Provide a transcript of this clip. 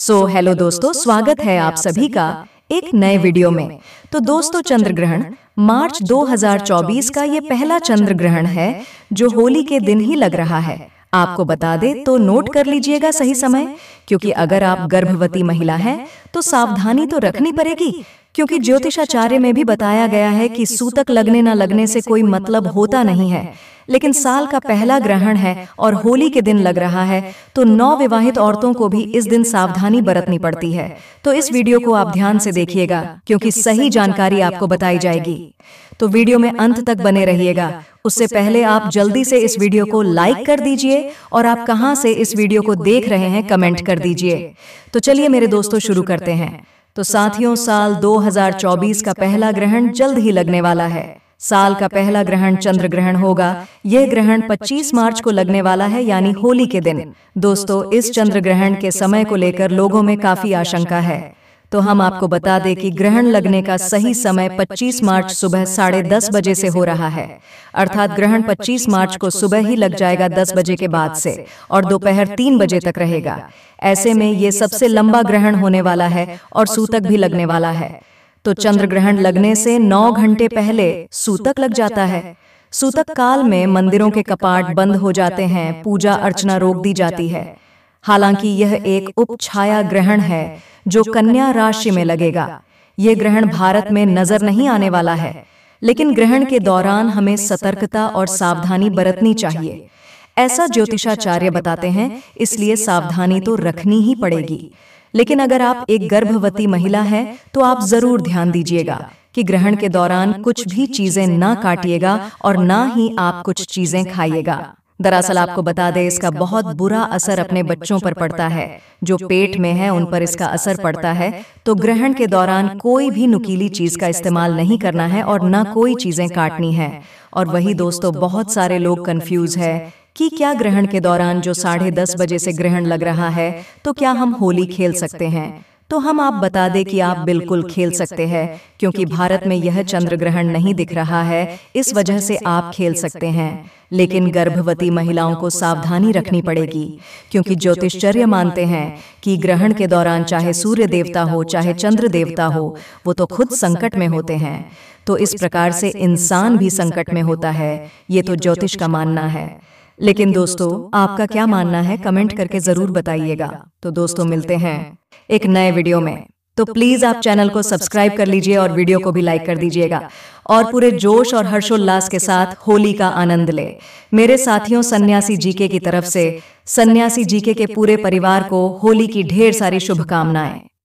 सो so, hello दोस्तों स्वागत है आप सभी का एक नए वीडियो में तो, तो दोस्तों चंद्र ग्रहण मार्च 2024 का ये पहला चंद्र ग्रहण है जो होली के दिन ही लग रहा है आपको बता दे तो नोट तो कर लीजिएगा सही समय क्योंकि अगर आप गर्भवती महिला हैं तो, तो सावधानी तो रखनी पड़ेगी क्योंकि ज्योतिषाचार्य में भी बताया गया है कि सूतक लगने न लगने से कोई मतलब होता नहीं है लेकिन साल का पहला ग्रहण है और होली के दिन लग रहा है तो नौ विवाहित औरतों को भी इस दिन सावधानी बरतनी पड़ती है तो इस वीडियो को आप ध्यान से देखिएगा क्योंकि सही जानकारी आपको बताई जाएगी तो वीडियो में अंत तक बने रहिएगा उससे पहले आप जल्दी से इस वीडियो को लाइक कर दीजिए और आप कहां से इस वीडियो को देख रहे हैं कमेंट कर दीजिए तो चलिए मेरे दोस्तों शुरू करते हैं तो साथियों साल 2024 का पहला ग्रहण जल्द ही लगने वाला है साल का पहला ग्रहण चंद्र ग्रहण होगा यह ग्रहण 25 मार्च को लगने वाला है यानी होली के दिन दोस्तों इस चंद्र ग्रहण के समय को लेकर लोगों में काफी आशंका है तो हम आपको बता दें कि ग्रहण लगने का सही समय 25 मार्च सुबह साढ़े दस बजे से हो रहा है अर्थात ग्रहण 25 मार्च को सुबह ही लग जाएगा 10 बजे के बाद से और दोपहर तीन बजे तक रहेगा ऐसे में ये सबसे लंबा ग्रहण होने वाला है और सूतक भी लगने वाला है तो चंद्र ग्रहण लगने से नौ घंटे पहले सूतक लग जाता है सूतक काल में मंदिरों के कपाट बंद हो जाते हैं पूजा अर्चना रोक दी जाती है हालांकि यह एक उप छाया ग्रहण है जो कन्या राशि में लगेगा यह ग्रहण भारत में नजर नहीं आने वाला है लेकिन ग्रहण के दौरान हमें सतर्कता और सावधानी बरतनी चाहिए ऐसा ज्योतिषाचार्य बताते हैं इसलिए सावधानी तो रखनी ही पड़ेगी लेकिन अगर आप एक गर्भवती महिला है तो आप जरूर ध्यान दीजिएगा कि ग्रहण के दौरान कुछ भी चीजें ना काटिएगा और ना ही आप कुछ चीजें खाइएगा दरअसल आपको बता दें इसका बहुत बुरा असर अपने बच्चों पर पड़ता है जो पेट में है उन पर इसका असर पड़ता है तो, तो ग्रहण के दौरान कोई भी नुकीली चीज का इस्तेमाल नहीं करना है और न कोई चीजें काटनी है और वही दोस्तों बहुत सारे लोग कंफ्यूज है कि क्या ग्रहण के दौरान जो साढ़े दस बजे से ग्रहण लग रहा है तो, तो क्या हम होली खेल सकते हैं तो हम आप बता दें कि आप बिल्कुल खेल सकते हैं क्योंकि भारत में यह चंद्र ग्रहण नहीं दिख रहा है इस वजह से आप खेल सकते हैं लेकिन गर्भवती महिलाओं को सावधानी रखनी पड़ेगी क्योंकि ज्योतिषचर्य मानते हैं कि ग्रहण के दौरान चाहे सूर्य देवता हो चाहे चंद्र देवता हो वो तो खुद संकट में होते हैं तो इस प्रकार से इंसान भी संकट में होता है ये तो ज्योतिष का मानना है लेकिन दोस्तों आपका क्या मानना है कमेंट करके जरूर बताइएगा तो दोस्तों मिलते हैं एक नए वीडियो में तो, तो प्लीज आप चैनल को सब्सक्राइब कर लीजिए और वीडियो को भी लाइक कर दीजिएगा और पूरे जोश और हर्षोल्लास के साथ होली का आनंद ले मेरे साथियों सन्यासी जीके की तरफ से सन्यासी जीके के पूरे परिवार को होली की ढेर सारी शुभकामनाएं